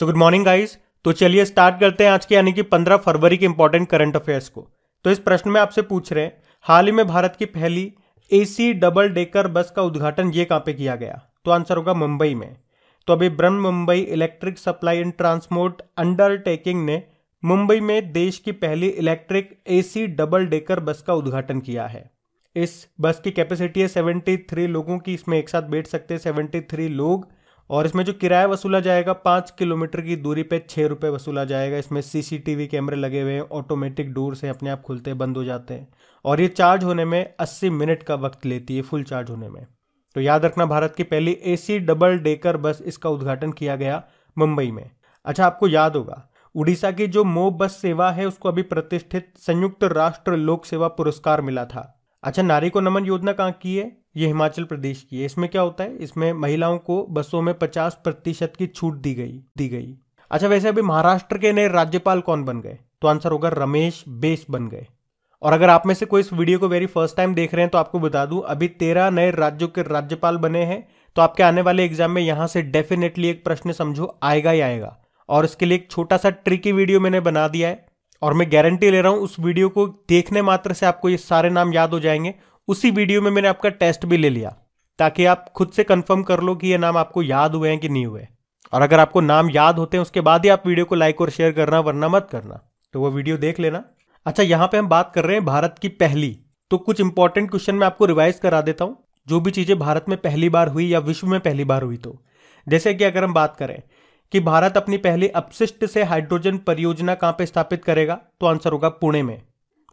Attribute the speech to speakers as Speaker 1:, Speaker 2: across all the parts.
Speaker 1: so good morning guys तो चलिए start करते हैं आज के यानी कि 15 फरवरी के इंपॉर्टेंट करंट अफेयर्स को तो इस प्रश्न में आपसे पूछ रहे हैं हाल ही में भारत की पहली एसी डबल डेकर बस का उद्घाटन ये कहाँ पे किया गया तो आंसर होगा मुंबई में तो अभी ब्रह्म Mumbai electric supply and transport undertaking ने मुंबई में देश की पहली electric AC double decker bus का उद्घाटन किया है इस बस की कैपेसिटी है 73 लोगों की इसमें एक साथ बैठ सकते हैं 73 लोग और इसमें जो किराया वसूला जाएगा पाँच किलोमीटर की दूरी पे छः रुपये वसूला जाएगा इसमें सीसीटीवी कैमरे लगे हुए हैं ऑटोमेटिक डोर से अपने आप खुलते बंद हो जाते हैं और ये चार्ज होने में अस्सी मिनट का वक्त लेती है फुल चार्ज होने में तो याद रखना भारत की पहली ए डबल डेकर बस इसका उद्घाटन किया गया मुंबई में अच्छा आपको याद होगा उड़ीसा की जो मो बस सेवा है उसको अभी प्रतिष्ठित संयुक्त राष्ट्र लोक सेवा पुरस्कार मिला था अच्छा नारी को नमन योजना कहाँ की है ये हिमाचल प्रदेश की है इसमें क्या होता है इसमें महिलाओं को बसों में पचास प्रतिशत की छूट दी गई दी गई अच्छा वैसे अभी महाराष्ट्र के नए राज्यपाल कौन बन गए तो आंसर होगा रमेश बेस बन गए और अगर आप में से कोई इस वीडियो को वेरी फर्स्ट टाइम देख रहे हैं तो आपको बता दूं अभी तेरह नए राज्यों के राज्यपाल बने हैं तो आपके आने वाले एग्जाम में यहां से डेफिनेटली एक प्रश्न समझो आएगा ही आएगा और इसके लिए एक छोटा सा ट्रिकी वीडियो मैंने बना दिया है और मैं गारंटी ले रहा हूं उस वीडियो को देखने मात्र से आपको ये सारे नाम याद हो जाएंगे उसी वीडियो में मैंने आपका टेस्ट भी ले लिया ताकि आप खुद से कंफर्म कर लो कि ये नाम आपको याद हुए हैं कि नहीं हुए और अगर आपको नाम याद होते हैं उसके बाद ही आप वीडियो को लाइक और शेयर करना वरना मत करना तो वो वीडियो देख लेना अच्छा यहाँ पे हम बात कर रहे हैं भारत की पहली तो कुछ इंपॉर्टेंट क्वेश्चन मैं आपको रिवाइज करा देता हूँ जो भी चीज़ें भारत में पहली बार हुई या विश्व में पहली बार हुई तो जैसे कि अगर हम बात करें कि भारत अपनी पहली अपशिष्ट से हाइड्रोजन परियोजना कहाँ पे स्थापित करेगा तो आंसर होगा पुणे में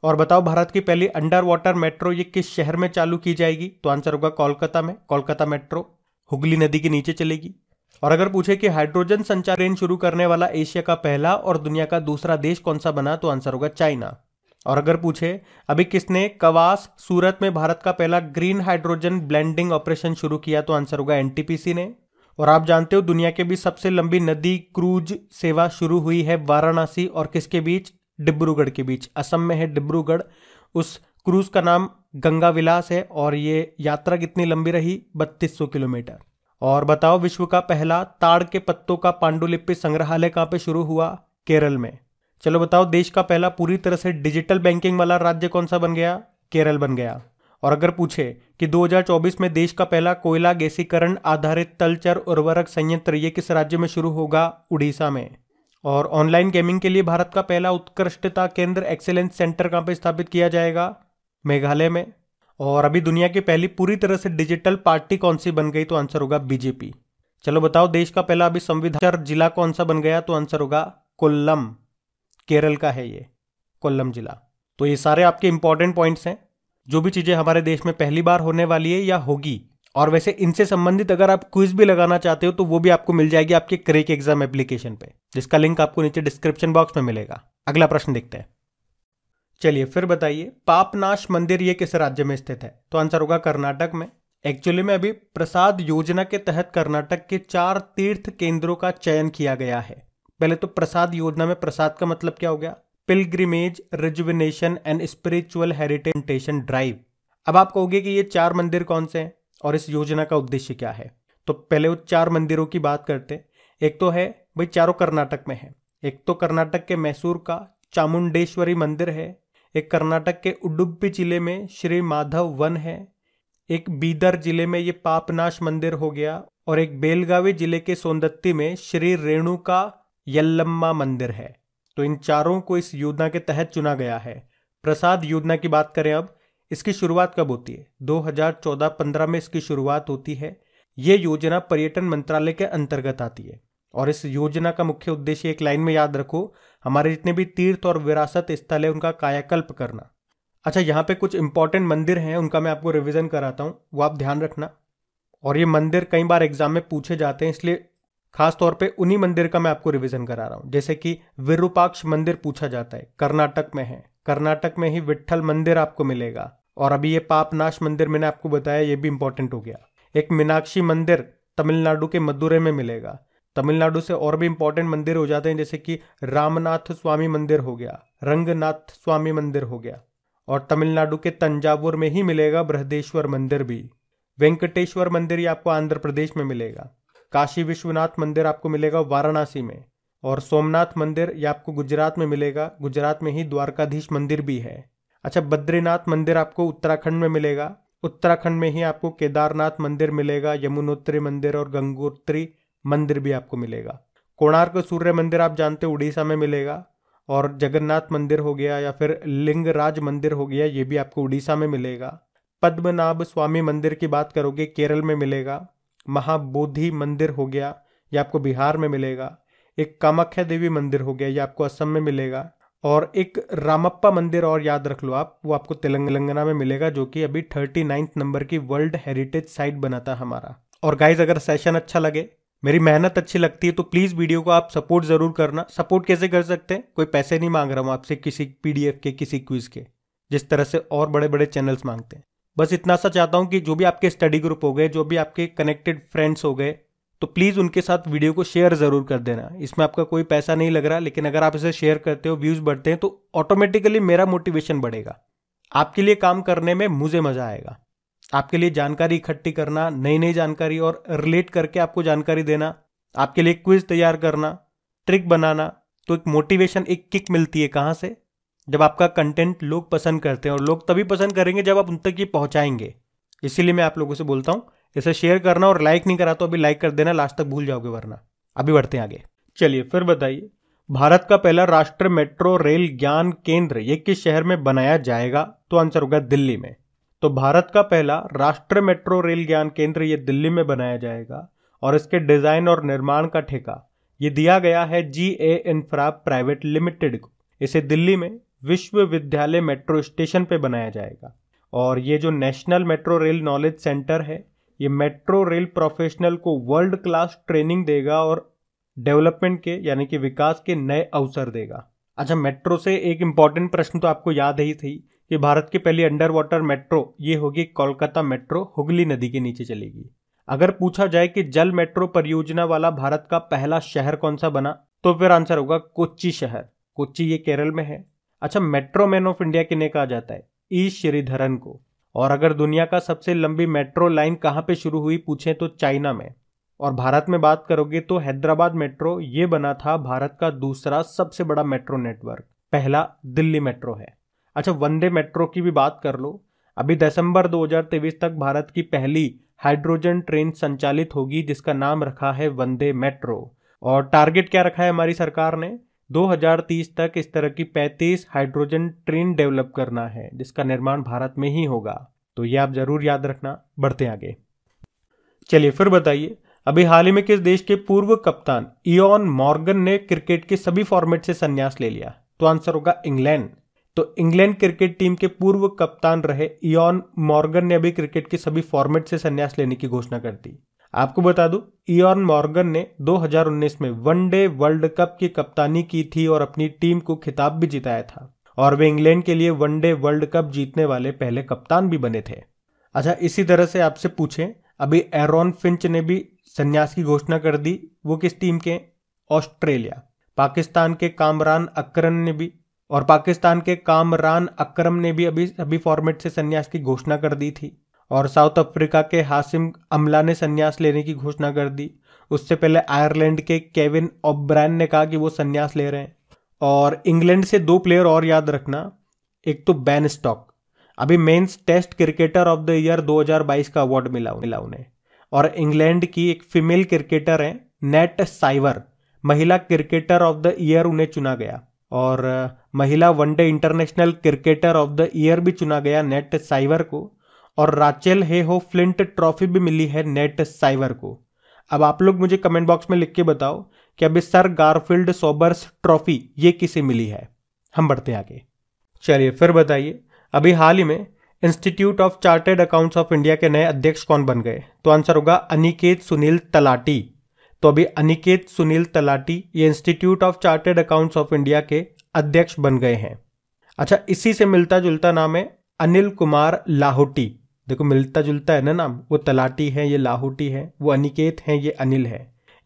Speaker 1: और बताओ भारत की पहली अंडर वाटर मेट्रो ये किस शहर में चालू की जाएगी तो आंसर होगा कोलकाता में कोलकाता मेट्रो हुगली नदी के नीचे चलेगी और अगर पूछे कि हाइड्रोजन संचार ट्रेन शुरू करने वाला एशिया का पहला और दुनिया का दूसरा देश कौन सा बना तो आंसर होगा चाइना और अगर पूछे अभी किसने कवास सूरत में भारत का पहला ग्रीन हाइड्रोजन ब्लेंडिंग ऑपरेशन शुरू किया तो आंसर होगा एनटीपीसी ने और आप जानते हो दुनिया के भी सबसे लंबी नदी क्रूज सेवा शुरू हुई है वाराणसी और किसके बीच डिब्रूगढ़ के बीच असम में है डिब्रूगढ़ उस क्रूज का नाम गंगा विलास है और ये यात्रा कितनी लंबी रही बत्तीस किलोमीटर और बताओ विश्व का पहला ताड़ के पत्तों का पांडुलिपि संग्रहालय कहाँ पे शुरू हुआ केरल में चलो बताओ देश का पहला पूरी तरह से डिजिटल बैंकिंग वाला राज्य कौन सा बन गया केरल बन गया और अगर पूछे कि 2024 में देश का पहला कोयला गैसीकरण आधारित तलचर उर्वरक संयंत्र ये किस राज्य में शुरू होगा उड़ीसा में और ऑनलाइन गेमिंग के लिए भारत का पहला उत्कृष्टता केंद्र एक्सेलेंस सेंटर कहाँ पर स्थापित किया जाएगा मेघालय में और अभी दुनिया की पहली पूरी तरह से डिजिटल पार्टी कौन सी बन गई तो आंसर होगा बीजेपी चलो बताओ देश का पहला अभी संविधान जिला कौन सा बन गया तो आंसर होगा कोल्लम केरल का है ये कोल्लम जिला तो ये सारे आपके इंपॉर्टेंट पॉइंट्स हैं जो भी चीज़ें हमारे देश में पहली बार होने वाली है या होगी और वैसे इनसे संबंधित अगर आप क्विज भी लगाना चाहते हो तो वो भी आपको मिल जाएगी आपके क्रेक एग्जाम एप्लीकेशन पे जिसका लिंक आपको नीचे डिस्क्रिप्शन बॉक्स में मिलेगा अगला प्रश्न देखते हैं चलिए फिर बताइए पापनाश मंदिर ये किस राज्य में स्थित है तो आंसर होगा कर्नाटक में एक्चुअली में अभी प्रसाद योजना के तहत कर्नाटक के चार तीर्थ केंद्रों का चयन किया गया है पहले तो प्रसाद योजना में प्रसाद का मतलब क्या हो गया pilgrimage rejuvenation and spiritual heritage augmentation drive अब आप कहोगे कि ये चार मंदिर कौन से हैं और इस योजना का उद्देश्य क्या है तो पहले वो चार मंदिरों की बात करते एक तो है भाई चारों कर्नाटक में है एक तो कर्नाटक के मैसूर का चामुंडेश्वरी मंदिर है एक कर्नाटक के उडुपी जिले में श्री माधव वन है एक बीदर जिले में ये पापनाश मंदिर हो गया और एक बेलगावी जिले के सोंदत्ती में श्री रेणु का यल्लम्मा मंदिर है तो इन चारों को इस योजना के तहत चुना गया है प्रसाद योजना की बात करें अब इसकी शुरुआत कब होती है 2014-15 में इसकी शुरुआत होती है ये योजना पर्यटन मंत्रालय के अंतर्गत आती है और इस योजना का मुख्य उद्देश्य एक लाइन में याद रखो हमारे जितने भी तीर्थ और विरासत स्थल है उनका कायाकल्प करना अच्छा यहाँ पे कुछ इंपॉर्टेंट मंदिर हैं उनका मैं आपको रिविजन कराता हूँ वो आप ध्यान रखना और ये मंदिर कई बार एग्जाम में पूछे जाते हैं इसलिए खास तौर पे उन्हीं मंदिर का मैं आपको रिवीजन करा रहा हूँ जैसे कि विरूपाक्ष मंदिर पूछा जाता है कर्नाटक में है कर्नाटक में ही विट्ठल मंदिर आपको मिलेगा और अभी ये पापनाश मंदिर मैंने आपको बताया ये भी इंपॉर्टेंट हो गया एक मीनाक्षी मंदिर तमिलनाडु के मदुरे में मिलेगा तमिलनाडु से और भी इंपॉर्टेंट मंदिर हो जाते हैं जैसे कि रामनाथ स्वामी मंदिर हो गया रंगनाथ स्वामी मंदिर हो गया और तमिलनाडु के तंजावुर में ही मिलेगा बृहदेश्वर मंदिर भी वेंकटेश्वर मंदिर ही आपको आंध्र प्रदेश में मिलेगा काशी विश्वनाथ मंदिर आपको मिलेगा वाराणसी में और सोमनाथ मंदिर ये आपको गुजरात में मिलेगा गुजरात में ही द्वारकाधीश मंदिर भी है अच्छा बद्रीनाथ मंदिर आपको उत्तराखंड में मिलेगा उत्तराखंड में ही आपको केदारनाथ मंदिर मिलेगा यमुनोत्री मंदिर और गंगोत्री मंदिर भी आपको मिलेगा कोणार्क सूर्य मंदिर आप जानते उड़ीसा में मिलेगा और जगन्नाथ मंदिर हो गया या फिर लिंगराज मंदिर हो गया ये भी आपको उड़ीसा में मिलेगा पद्मनाभ स्वामी मंदिर की बात करोगे केरल में मिलेगा महाबोधि मंदिर हो गया ये आपको बिहार में मिलेगा एक कामाख्या देवी मंदिर हो गया ये आपको असम में मिलेगा और एक रामप्पा मंदिर और याद रख लो आप वो आपको तेलंगाना में मिलेगा जो कि अभी थर्टी नाइन्थ नंबर की वर्ल्ड हेरिटेज साइट बना था हमारा और गाइज अगर सेशन अच्छा लगे मेरी मेहनत अच्छी लगती है तो प्लीज़ वीडियो को आप सपोर्ट ज़रूर करना सपोर्ट कैसे कर सकते हैं कोई पैसे नहीं मांग रहा हूँ आपसे किसी पीडीएफ के किसी क्विज़ के जिस तरह से और बड़े बड़े चैनल्स मांगते हैं बस इतना सा चाहता हूँ कि जो भी आपके स्टडी ग्रुप हो गए जो भी आपके कनेक्टेड फ्रेंड्स हो गए तो प्लीज़ उनके साथ वीडियो को शेयर ज़रूर कर देना इसमें आपका कोई पैसा नहीं लग रहा लेकिन अगर आप इसे शेयर करते हो व्यूज़ बढ़ते हैं तो ऑटोमेटिकली मेरा मोटिवेशन बढ़ेगा आपके लिए काम करने में मुझे मज़ा आएगा आपके लिए जानकारी इकट्ठी करना नई नई जानकारी और रिलेट करके आपको जानकारी देना आपके लिए क्विज तैयार करना ट्रिक बनाना तो एक मोटिवेशन एक किक मिलती है कहाँ से जब आपका कंटेंट लोग पसंद करते हैं और लोग तभी पसंद करेंगे जब आप उन तक ये पहुँचाएंगे इसीलिए मैं आप लोगों से बोलता हूँ इसे शेयर करना और लाइक नहीं करा तो अभी लाइक कर देना लास्ट तक भूल जाओगे वरना अभी बढ़ते हैं आगे चलिए फिर बताइए भारत का पहला राष्ट्रीय मेट्रो रेल ज्ञान केंद्र ये किस शहर में बनाया जाएगा तो आंसर होगा दिल्ली में तो भारत का पहला राष्ट्रीय मेट्रो रेल ज्ञान केंद्र ये दिल्ली में बनाया जाएगा और इसके डिजाइन और निर्माण का ठेका ये दिया गया है G A infra private limited को इसे दिल्ली में विश्वविद्यालय मेट्रो स्टेशन पे बनाया जाएगा और ये जो national metro rail knowledge centre है ये मेट्रो रेल प्रोफेशनल को वर्ल्ड क्लास ट्रेनिंग देगा और डेवलपमेंट के यानी कि विकास के नए अवसर देगा अच्छा मेट्रो से एक इंपॉर्टेंट प्रश्न तो आपको याद ही थी कि भारत की पहली अंडर वाटर मेट्रो ये होगी कोलकाता मेट्रो हुगली नदी के नीचे चलेगी अगर पूछा जाए कि जल मेट्रो परियोजना वाला भारत का पहला शहर कौन सा बना तो फिर आंसर होगा कोच्ची शहर कोच्ची ये केरल में है अच्छा मेट्रो मैन ऑफ इंडिया किन्हें कहा जाता है ई श्रीधरन को और अगर दुनिया का सबसे लंबी मेट्रो लाइन कहाँ पे शुरू हुई पूछें तो चाइना में और भारत में बात करोगे तो हैदराबाद मेट्रो ये बना था भारत का दूसरा सबसे बड़ा मेट्रो नेटवर्क पहला दिल्ली मेट्रो है अच्छा वंदे मेट्रो की भी बात कर लो अभी दिसंबर 2023 तक भारत की पहली हाइड्रोजन ट्रेन संचालित होगी जिसका नाम रखा है वंदे मेट्रो और टारगेट क्या रखा है हमारी सरकार ने 2030 तक इस तरह की 35 हाइड्रोजन ट्रेन डेवलप करना है जिसका निर्माण भारत में ही होगा तो ये आप जरूर याद रखना बढ़ते आगे चलिए फिर बताइए अभी हाल ही में किस देश के पूर्व कप्तान इन मॉर्गन ने क्रिकेट के सभी फॉर्मेट से संन्यास ले लिया तो आंसर होगा इंग्लैंड तो इंग्लैंड क्रिकेट टीम के पूर्व कप्तान रहे इन मॉर्गन ने अभी क्रिकेट के सभी फॉर्मेट से संन्यास लेने की घोषणा कर दी आपको बता दूं इन मॉर्गन ने 2019 में वनडे वर्ल्ड कप की कप्तानी की थी और अपनी टीम को खिताब भी जिताया था और वे इंग्लैंड के लिए वनडे वर्ल्ड कप जीतने वाले पहले कप्तान भी बने थे अच्छा इसी तरह से आपसे पूछें अभी एरोन फिंच ने भी संन्यास की घोषणा कर दी वो किस टीम के ऑस्ट्रेलिया पाकिस्तान के कामरान अक्रम ने भी और पाकिस्तान के कामरान अक्रम ने भी अभी अभी फॉर्मेट से संन्यास की घोषणा कर दी थी और साउथ अफ्रीका के हासिम अमला ने संन्यास लेने की घोषणा कर दी उससे पहले आयरलैंड के केविन ओब्रैन ने कहा कि वो संन्यास ले रहे हैं और इंग्लैंड से दो प्लेयर और याद रखना एक तो बैन स्टॉक अभी men's test cricketer of the year 2022 का अवार्ड मिला मिला उन्हें और इंग्लैंड की एक फीमेल क्रिकेटर है नेट साइवर महिला क्रिकेटर ऑफ द ईयर उन्हें चुना गया और महिला one day international cricketer of the year भी चुना गया नेट साइवर को और राचेल हे हो फ्लिंट ट्रॉफी भी मिली है नेट साइवर को अब आप लोग मुझे कमेंट बॉक्स में लिख के बताओ कि अभी सर गारफील्ड सोबर्स ट्रॉफी ये किसे मिली है हम बढ़ते आगे चलिए फिर बताइए अभी हाल ही में institute of chartered accountants of India के नए अध्यक्ष कौन बन गए तो आंसर होगा अनिकेत सुनील तलाटी तो अभी अनिकेत सुनील तलाटी ये institute of chartered accountants of India के अध्यक्ष बन गए हैं अच्छा इसी से मिलता जुलता नाम है अनिल कुमार लाहौटी देखो मिलता जुलता है ना नाम वो तलाटी है ये लाहौटी है वो अनिकेत है ये अनिल है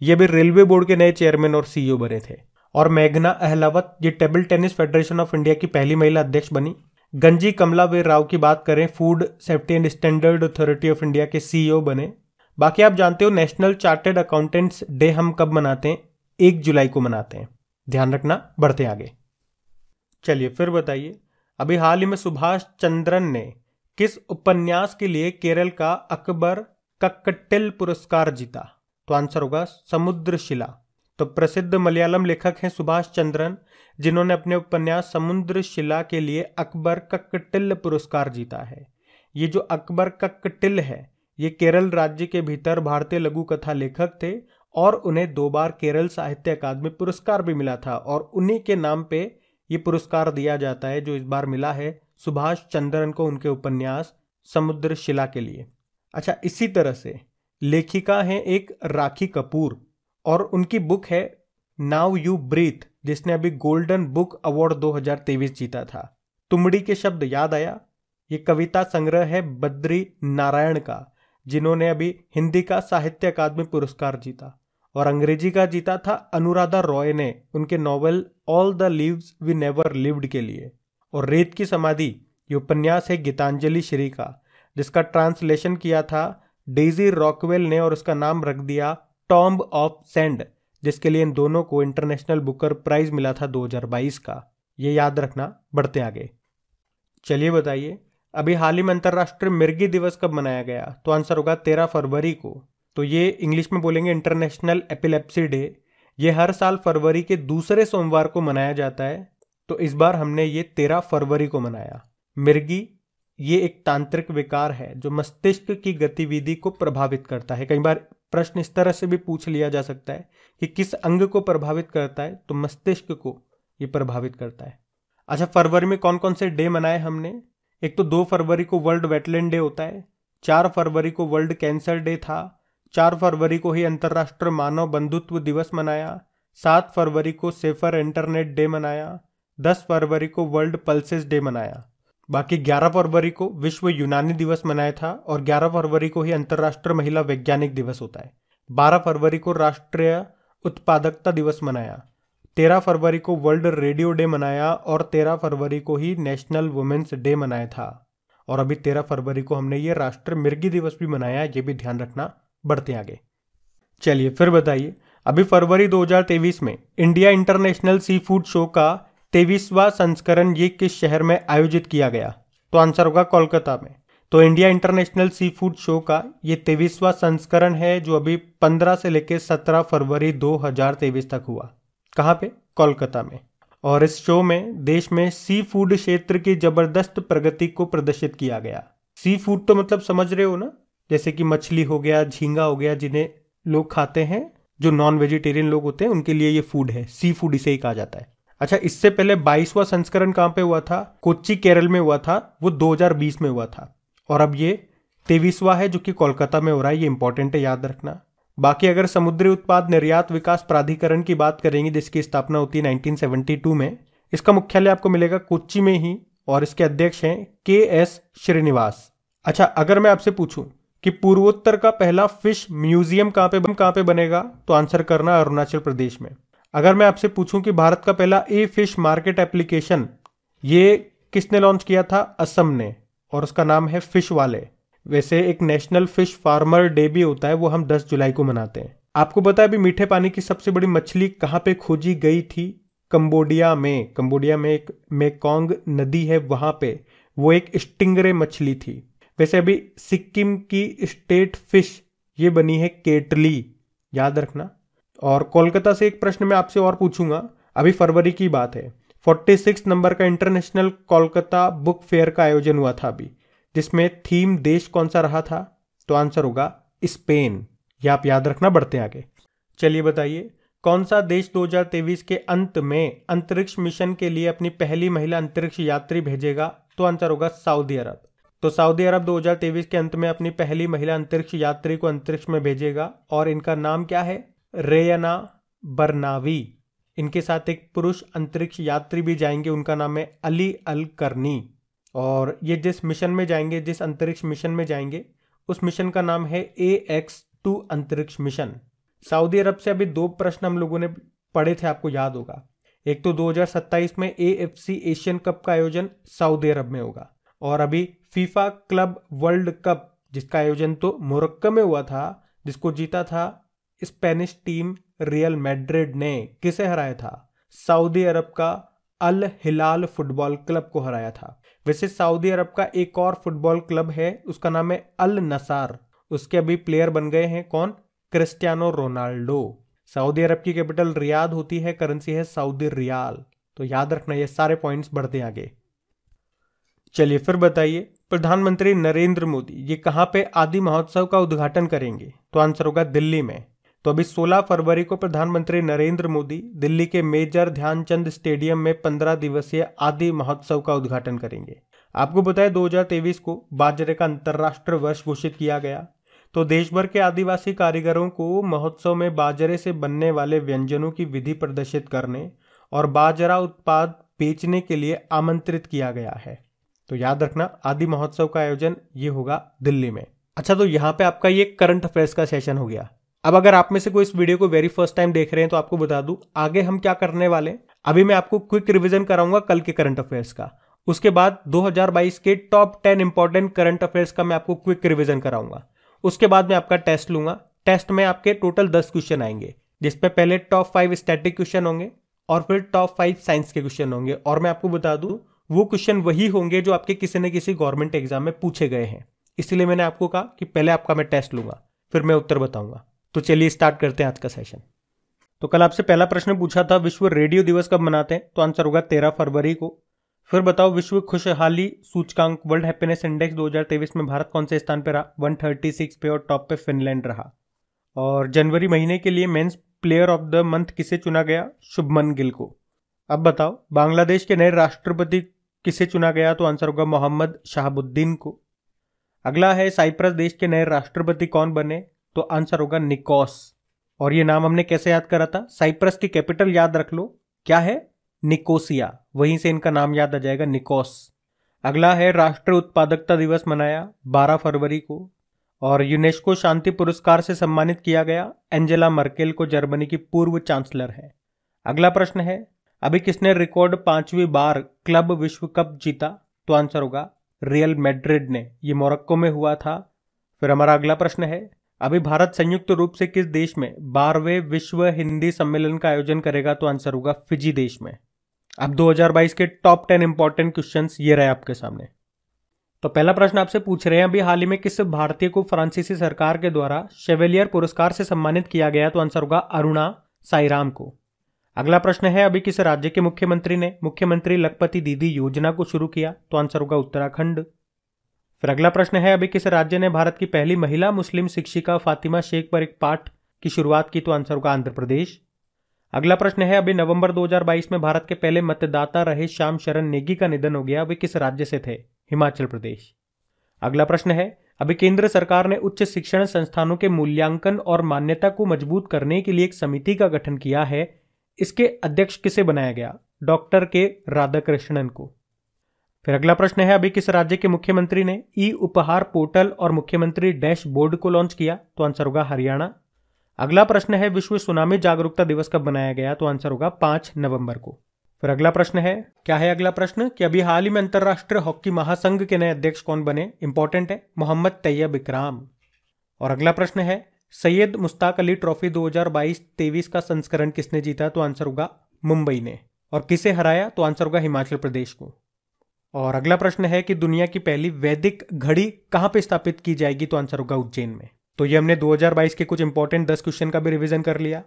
Speaker 1: ये भी रेलवे बोर्ड के नए चेयरमैन और सीईओ बने थे और मेघना अहलावत ये table tennis federation of India की पहली महिला अध्यक्ष बनी गंजी कमलावीर राव की बात करें food safety and standard authority of India के सीईओ बने बाकी आप जानते हो नेशनल चार्टेड अकाउंटेंट्स डे हम कब मनाते हैं एक जुलाई को मनाते हैं ध्यान रखना बढ़ते आगे चलिए फिर बताइए अभी हाल ही में सुभाष चंद्रन ने किस उपन्यास के लिए केरल का अकबर कक्कटिल पुरस्कार जीता तो आंसर होगा समुद्रशिला तो प्रसिद्ध मलयालम लेखक हैं सुभाष चंद्रन जिन्होंने अपने उपन्यास समुद्रशिला के लिए अकबर कक्कटिल पुरस्कार जीता है ये जो अकबर कक्कटिल है ये केरल राज्य के भीतर भारतीय लघु कथा लेखक थे और उन्हें दो बार केरल साहित्य अकादमी पुरस्कार भी मिला था और उन्हीं के नाम पे ये पुरस्कार दिया जाता है जो इस बार मिला है सुभाष चंद्रन को उनके उपन्यास समुद्र शिला के लिए अच्छा इसी तरह से लेखिका हैं एक राखी कपूर और उनकी बुक है नाउ यू ब्रीथ जिसने अभी गोल्डन बुक अवार्ड 2023 जीता था तुमड़ी के शब्द याद आया ये कविता संग्रह है बद्री नारायण का जिन्होंने अभी हिंदी का साहित्य अकादमी पुरस्कार जीता और अंग्रेजी का जीता था अनुराधा रॉय ने उनके novel all the lives we never lived के लिए और रेत की समाधि ये उपन्यास है गीतांजलि श्री का जिसका ट्रांसलेशन किया था डेजी रॉकवेल ने और उसका नाम रख दिया टॉम्ब ऑफ सेंड जिसके लिए इन दोनों को इंटरनेशनल बुकर प्राइज मिला था 2022 का ये याद रखना बढ़ते आगे चलिए बताइए अभी हाल ही में अंतर्राष्ट्रीय मिर्गी दिवस कब मनाया गया तो आंसर होगा तेरह फरवरी को तो ये इंग्लिश में बोलेंगे इंटरनेशनल एपिलेप्सी डे ये हर साल फरवरी के दूसरे सोमवार को मनाया जाता है तो इस बार हमने ये तेरह फरवरी को मनाया मिर्गी ये एक तांत्रिक विकार है जो मस्तिष्क की गतिविधि को प्रभावित करता है कई बार प्रश्न इस तरह से भी पूछ लिया जा सकता है कि किस अंग को प्रभावित करता है तो मस्तिष्क को ये प्रभावित करता है अच्छा फरवरी में कौन कौन से डे मनाए हमने एक तो दो फरवरी को वर्ल्ड वेटलैंड डे होता है चार फरवरी को वर्ल्ड कैंसर डे था चार फरवरी को ही अंतर्राष्ट्रीय मानव बंधुत्व दिवस मनाया सात फरवरी को सेफर इंटरनेट डे मनाया 10 फरवरी को वर्ल्ड पल्सेस डे मनाया बाकी 11 फरवरी को विश्व यूनानी दिवस मनाया था और 11 फरवरी को ही अंतर्राष्ट्रीय महिला वैज्ञानिक दिवस होता है 12 फरवरी को राष्ट्रीय उत्पादकता दिवस मनाया 13 फरवरी को वर्ल्ड रेडियो डे मनाया और 13 फरवरी को ही नेशनल वुमेन्स डे मनाया था और अभी 13 फरवरी को हमने ये राष्ट्रीय मिर्गी दिवस भी मनाया ये भी ध्यान रखना बढ़ते आगे चलिए फिर बताइए अभी फरवरी 2023 में India international seafood show का तेईसवा संस्करण ये किस शहर में आयोजित किया गया तो आंसर होगा कोलकाता में तो India international seafood show का ये तेईसवा संस्करण है जो अभी 15 से लेकर 17 फरवरी 2023 तक हुआ कहाँ पे कोलकाता में और इस शो में देश में सी फूड क्षेत्र की जबरदस्त प्रगति को प्रदर्शित किया गया सी फूड तो मतलब समझ रहे हो ना जैसे कि मछली हो गया झींगा हो गया जिन्हें लोग खाते हैं जो नॉन वेजिटेरियन लोग होते हैं उनके लिए ये फूड है सी फूड इसे ही कहा जाता है अच्छा इससे पहले बाईसवा संस्करण कहां पे हुआ था कोच्चि केरल में हुआ था वो 2020 में हुआ था और अब ये तेईसवा है जो कि कोलकाता में हो रहा है ये इंपॉर्टेंट है याद रखना बाकी अगर समुद्री उत्पाद निर्यात विकास प्राधिकरण की बात करेंगे जिसकी स्थापना होती है 1972 में इसका मुख्यालय आपको मिलेगा कोच्चि में ही और इसके अध्यक्ष हैं के एस श्रीनिवास अच्छा अगर मैं आपसे पूछूं कि पूर्वोत्तर का पहला फिश म्यूजियम कहां पे कहां पे बनेगा तो आंसर करना अरुणाचल प्रदेश में अगर मैं आपसे पूछूं कि भारत का पहला ए फिश मार्केट एप्लीकेशन ये किसने लॉन्च किया था असम ने और उसका नाम है फिश वाले वैसे एक नेशनल फिश फार्मर डे भी होता है वो हम 10 जुलाई को मनाते हैं आपको बताया अभी मीठे पानी की सबसे बड़ी मछली कहाँ पे खोजी गई थी कंबोडिया में कंबोडिया में एक मेकोंग नदी है वहां पे वो एक स्टिंगरे मछली थी वैसे अभी सिक्किम की स्टेट फिश ये बनी है केटली याद रखना और कोलकाता से एक प्रश्न मैं आपसे और पूछूंगा अभी फरवरी की बात है फोर्टी सिक्स नंबर का इंटरनेशनल कोलकाता बुक फेयर का आयोजन हुआ था अभी जिसमें थीम देश कौन सा रहा था तो आंसर होगा स्पेन यह आप याद रखना बढ़ते आगे चलिए बताइए कौन सा देश 2023 के अंत में अंतरिक्ष मिशन के लिए अपनी पहली महिला अंतरिक्ष यात्री भेजेगा तो आंसर होगा सऊदी अरब तो सऊदी अरब 2023 के अंत में अपनी पहली महिला अंतरिक्ष यात्री को अंतरिक्ष में भेजेगा और इनका नाम क्या है रेयना बरनावी इनके साथ एक पुरुष अंतरिक्ष यात्री भी जाएंगे उनका नाम है अली अल करनी और ये जिस मिशन में जाएंगे जिस अंतरिक्ष मिशन में जाएंगे उस मिशन का नाम है ए एक्स टू अंतरिक्ष मिशन सऊदी अरब से अभी दो प्रश्न हम लोगों ने पढ़े थे आपको याद होगा एक तो 2027 में A F C Asian cup का आयोजन सऊदी अरब में होगा और अभी फीफा क्लब वर्ल्ड कप जिसका आयोजन तो मोरक्को में हुआ था जिसको जीता था स्पेनिश टीम रियल मैड्रिड ने किसे हराया था सऊदी अरब का अल हिलाल फुटबॉल क्लब को हराया था वैसे सऊदी अरब का एक और फुटबॉल क्लब है उसका नाम है अल नसार उसके अभी प्लेयर बन गए हैं कौन क्रिस्टियानो रोनाल्डो सऊदी अरब की कैपिटल रियाद होती है करेंसी है सऊदी रियाल तो याद रखना ये सारे पॉइंट्स बढ़ते आगे चलिए फिर बताइए प्रधानमंत्री नरेंद्र मोदी ये कहाँ पे आदि महोत्सव का उद्घाटन करेंगे तो आंसर होगा दिल्ली में तो अभी 16 फरवरी को प्रधानमंत्री नरेंद्र मोदी दिल्ली के मेजर ध्यानचंद स्टेडियम में 15 दिवसीय आदि महोत्सव का उद्घाटन करेंगे आपको बताए 2023 को बाजरे का अंतर्राष्ट्रीय वर्ष घोषित किया गया तो देश भर के आदिवासी कारीगरों को महोत्सव में बाजरे से बनने वाले व्यंजनों की विधि प्रदर्शित करने और बाजरा उत्पाद बेचने के लिए आमंत्रित किया गया है तो याद रखना आदि महोत्सव का आयोजन ये होगा दिल्ली में अच्छा तो यहाँ पे आपका ये करंट अफेयर्स का सेशन हो गया अब अगर आप में से कोई इस वीडियो को वेरी फर्स्ट टाइम देख रहे हैं तो आपको बता दूं आगे हम क्या करने वाले अभी मैं आपको क्विक रिविजन कराऊंगा कल के करंट अफेयर्स का उसके बाद 2022 के टॉप 10 इंपॉर्टेंट करंट अफेयर्स का मैं आपको क्विक रिवीजन कराऊंगा उसके बाद मैं आपका टेस्ट लूंगा टेस्ट में आपके टोटल दस क्वेश्चन आएंगे जिसपे पहले टॉप फाइव स्टैटिक क्वेश्चन होंगे और फिर टॉप फाइव साइंस के क्वेश्चन होंगे और मैं आपको बता दूं वो क्वेश्चन वही होंगे जो आपके किसी न किसी गवर्नमेंट एग्जाम में पूछे गए हैं इसलिए मैंने आपको कहा कि पहले आपका मैं टेस्ट लूंगा फिर मैं उत्तर बताऊंगा तो चलिए स्टार्ट करते हैं आज का सेशन तो कल आपसे पहला प्रश्न पूछा था विश्व रेडियो दिवस कब मनाते हैं तो आंसर होगा तेरह फरवरी को फिर बताओ विश्व खुशहाली सूचकांक वर्ल्ड हैप्पीनेस इंडेक्स 2023 में भारत कौन से स्थान पर रहा 136 पे और टॉप पे फिनलैंड रहा और जनवरी महीने के लिए men's player of the month किसे चुना गया शुभमन गिल को अब बताओ बांग्लादेश के नए राष्ट्रपति किसे चुना गया तो आंसर होगा मोहम्मद शाहबुद्दीन को अगला है साइप्रस देश के नए राष्ट्रपति कौन बने तो आंसर होगा निकोस और ये नाम हमने कैसे याद करा था साइप्रस की कैपिटल याद रख लो क्या है निकोसिया वहीं से इनका नाम याद आ जाएगा निकोस अगला है राष्ट्रीय उत्पादकता दिवस मनाया 12 फरवरी को और यूनेस्को शांति पुरस्कार से सम्मानित किया गया एंजेला मर्केल को जर्मनी की पूर्व चांसलर है अगला प्रश्न है अभी किसने रिकॉर्ड पांचवी बार क्लब विश्व कप जीता तो आंसर होगा रियल मैड्रिड ने ये मोरक्को में हुआ था फिर हमारा अगला प्रश्न है अभी भारत संयुक्त रूप से किस देश में बारहवें विश्व हिंदी सम्मेलन का आयोजन करेगा तो आंसर होगा फिजी देश में अब 2022 के टॉप टेन इंपॉर्टेंट क्वेश्चन ये रहे आपके सामने तो पहला प्रश्न आपसे पूछ रहे हैं अभी हाल ही में किस भारतीय को फ्रांसीसी सरकार के द्वारा शेवेलियर पुरस्कार से सम्मानित किया गया तो आंसर होगा अरुणा साईराम को अगला प्रश्न है अभी किस राज्य के मुख्यमंत्री ने मुख्यमंत्री लखपति दीदी योजना को शुरू किया तो आंसर होगा उत्तराखंड फिर अगला प्रश्न है अभी किस राज्य ने भारत की पहली महिला मुस्लिम शिक्षिका फातिमा शेख पर एक पाठ की शुरुआत की तो आंसर होगा आंध्र प्रदेश अगला प्रश्न है अभी नवंबर 2022 में भारत के पहले मतदाता रहे श्याम शरण नेगी का निधन हो गया वे किस राज्य से थे हिमाचल प्रदेश अगला प्रश्न है अभी केंद्र सरकार ने उच्च शिक्षण संस्थानों के मूल्यांकन और मान्यता को मजबूत करने के लिए एक समिति का गठन किया है इसके अध्यक्ष किसे बनाया गया डॉक्टर के राधाकृष्णन को फिर अगला प्रश्न है अभी किस राज्य के मुख्यमंत्री ने ई उपहार पोर्टल और मुख्यमंत्री डैशबोर्ड को लॉन्च किया तो आंसर होगा हरियाणा अगला प्रश्न है विश्व सुनामी जागरूकता दिवस कब बनाया गया तो आंसर होगा पांच नवंबर को फिर अगला प्रश्न है क्या है अगला प्रश्न कि अभी हाल ही में अंतर्राष्ट्रीय हॉकी महासंघ के नए अध्यक्ष कौन बने इंपॉर्टेंट है मोहम्मद तैयब इकराम और अगला प्रश्न है सैयद मुश्ताक अली ट्रॉफी 2022-23 का संस्करण किसने जीता तो आंसर होगा मुंबई ने और किसे हराया तो आंसर होगा हिमाचल प्रदेश को और अगला प्रश्न है कि दुनिया की पहली वैदिक घड़ी कहाँ पे स्थापित की जाएगी तो आंसर होगा उज्जैन में तो ये हमने 2022 के कुछ इंपॉर्टेंट 10 क्वेश्चन का भी रिवीजन कर लिया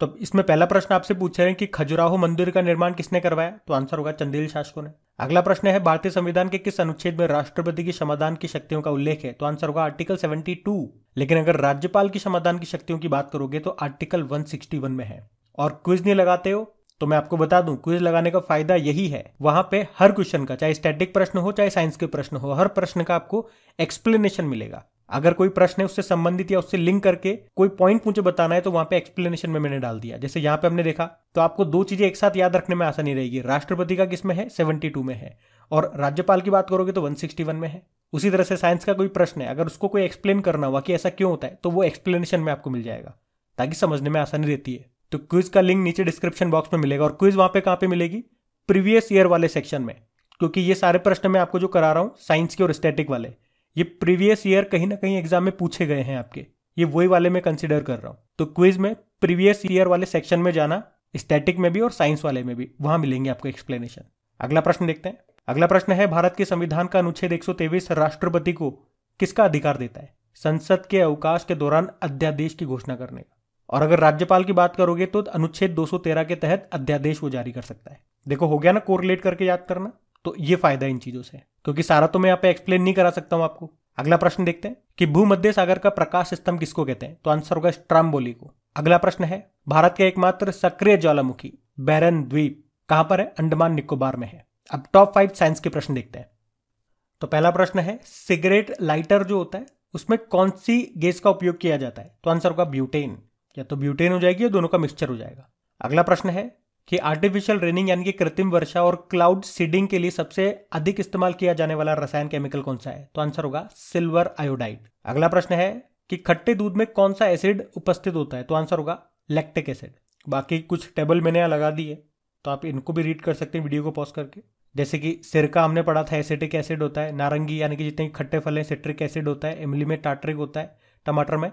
Speaker 1: तो इसमें पहला प्रश्न आपसे पूछ रहे हैं कि खजुराहो मंदिर का निर्माण किसने करवाया तो आंसर होगा चंदेल शासकों ने अगला प्रश्न है भारतीय संविधान के किस अनुच्छेद में राष्ट्रपति की समाधान की शक्तियों का उल्लेख है तो आंसर होगा आर्टिकल 72 लेकिन अगर राज्यपाल की समाधान की शक्तियों की बात करोगे तो आर्टिकल 161 में है और क्विज नहीं लगाते हो तो मैं आपको बता दूं क्विज लगाने का फायदा यही है वहां पे हर क्वेश्चन का चाहे स्टैटिक प्रश्न हो चाहे साइंस के प्रश्न हो हर प्रश्न का आपको एक्सप्लेनेशन मिलेगा अगर कोई प्रश्न है उससे संबंधित या उससे लिंक करके कोई पॉइंट मुझे बताना है तो वहां पे एक्सप्लेनेशन में मैंने डाल दिया जैसे यहां पे हमने देखा तो आपको दो चीजें एक साथ याद रखने में आसानी रहेगी राष्ट्रपति का किसमें है टू में है और राज्यपाल की बात करोगे तो वन में है उसी तरह से साइंस का कोई प्रश्न है अगर उसको कोई एक्सप्लेन करना हुआ कि ऐसा क्यों होता है तो वो एक्सप्लेनेशन में आपको मिल जाएगा ताकि समझने में आसानी रहती है तो क्विज का लिंक नीचे डिस्क्रिप्शन बॉक्स में मिलेगा और क्विज वहां पे कहां पे मिलेगी प्रीवियस ईयर वाले सेक्शन में क्योंकि ये सारे प्रश्न मैं आपको जो करा रहा हूं साइंस के और स्टैटिक वाले ये प्रीवियस ईयर कहीं ना कहीं एग्जाम में पूछे गए हैं आपके ये वही वाले में कंसिडर कर रहा हूं तो क्विज में प्रीवियस ईयर वाले सेक्शन में जाना स्टैटिक में भी और साइंस वाले में भी वहां मिलेंगे आपको एक्सप्लेनेशन अगला प्रश्न देखते हैं अगला प्रश्न है भारत के संविधान का अनुच्छेद एक राष्ट्रपति को किसका अधिकार देता है संसद के अवकाश के दौरान अध्यादेश की घोषणा करने का और अगर राज्यपाल की बात करोगे तो अनुच्छेद 213 के तहत अध्यादेश वो जारी कर सकता है देखो हो गया ना कोरिलेट करके याद करना तो ये फायदा इन चीजों से क्योंकि सारा तो मैं यहाँ पे एक्सप्लेन नहीं करा सकता हूँ आपको अगला प्रश्न देखते हैं कि भूमध्य सागर का प्रकाश स्तंभ किसको कहते हैं तो आंसर होगा स्ट्राम्बोली को अगला प्रश्न है भारत का एकमात्र सक्रिय ज्वालामुखी बैरन द्वीप कहां पर है अंडमान निकोबार में है अब टॉप फाइव साइंस के प्रश्न देखते हैं तो पहला प्रश्न है सिगरेट लाइटर जो होता है उसमें कौन सी गैस का उपयोग किया जाता है तो आंसर होगा ब्यूटेन या तो ब्यूटेन हो जाएगी या दोनों का मिक्सचर हो जाएगा अगला प्रश्न है कि आर्टिफिशियल रेनिंग यानी कि कृत्रिम वर्षा और क्लाउड सीडिंग के लिए सबसे अधिक इस्तेमाल किया जाने वाला रसायन केमिकल कौन सा है तो आंसर होगा सिल्वर आयोडाइड अगला प्रश्न है कि खट्टे दूध में कौन सा एसिड उपस्थित होता है तो आंसर होगा लैक्टिक एसिड बाकी कुछ टेबल मैंने यहाँ लगा दी है तो आप इनको भी रीड कर सकते हैं वीडियो को पॉज करके जैसे कि सिरका हमने पढ़ा था एसिटिक एसिड होता है नारंगी यानी कि जितने खट्टे फल हैं सिट्रिक एसिड होता है इमली में टाटरिक होता है टमाटर में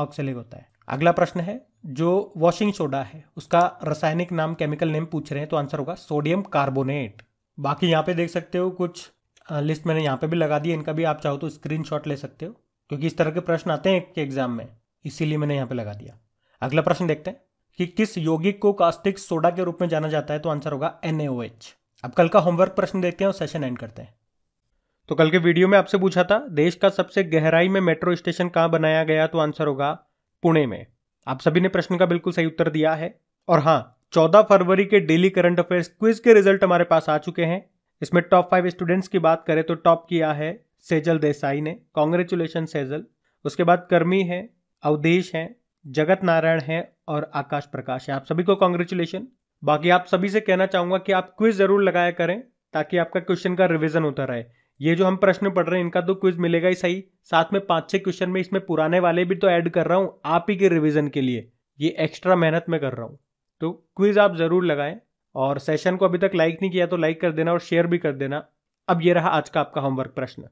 Speaker 1: ऑक्सलेग होता है अगला प्रश्न है जो वॉशिंग सोडा है उसका रासायनिक नाम केमिकल नेम पूछ रहे हैं तो आंसर होगा सोडियम कार्बोनेट बाकी यहाँ पे देख सकते हो कुछ लिस्ट मैंने यहाँ पे भी लगा दी है इनका भी आप चाहो तो स्क्रीन ले सकते हो क्योंकि इस तरह के प्रश्न आते हैं के एग्जाम में इसीलिए मैंने यहाँ पे लगा दिया अगला प्रश्न देखते हैं कि किस यौगिक को कास्टिक सोडा के रूप में जाना जाता है तो आंसर होगा एन अब कल का होमवर्क प्रश्न देखते हैं और सेशन एंड करते हैं तो कल के वीडियो में आपसे पूछा था देश का सबसे गहराई में मेट्रो स्टेशन कहाँ बनाया गया तो आंसर होगा पुणे में आप सभी ने प्रश्न का बिल्कुल सही उत्तर दिया है और हाँ चौदह फरवरी के डेली करंट अफेयर्स क्विज के रिजल्ट हमारे पास आ चुके हैं इसमें टॉप फाइव स्टूडेंट्स की बात करें तो टॉप किया है सेजल देसाई ने कॉन्ग्रेचुलेशन सेजल उसके बाद कर्मी है अवधेश है जगत नारायण है और आकाश प्रकाश है आप सभी को कॉन्ग्रेचुलेशन बाकी आप सभी से कहना चाहूंगा कि आप क्विज ज़रूर लगाया करें ताकि आपका क्वेश्चन का रिविजन होता रहे ये जो हम प्रश्न पढ़ रहे हैं इनका तो क्विज मिलेगा ही सही साथ में पांच छह क्वेश्चन में इसमें पुराने वाले भी तो ऐड कर रहा हूँ आप ही के रिविजन के लिए ये एक्स्ट्रा मेहनत में कर रहा हूँ तो क्विज आप ज़रूर लगाएं और सेशन को अभी तक लाइक नहीं किया तो लाइक कर देना और शेयर भी कर देना अब ये रहा आज का आपका होमवर्क प्रश्न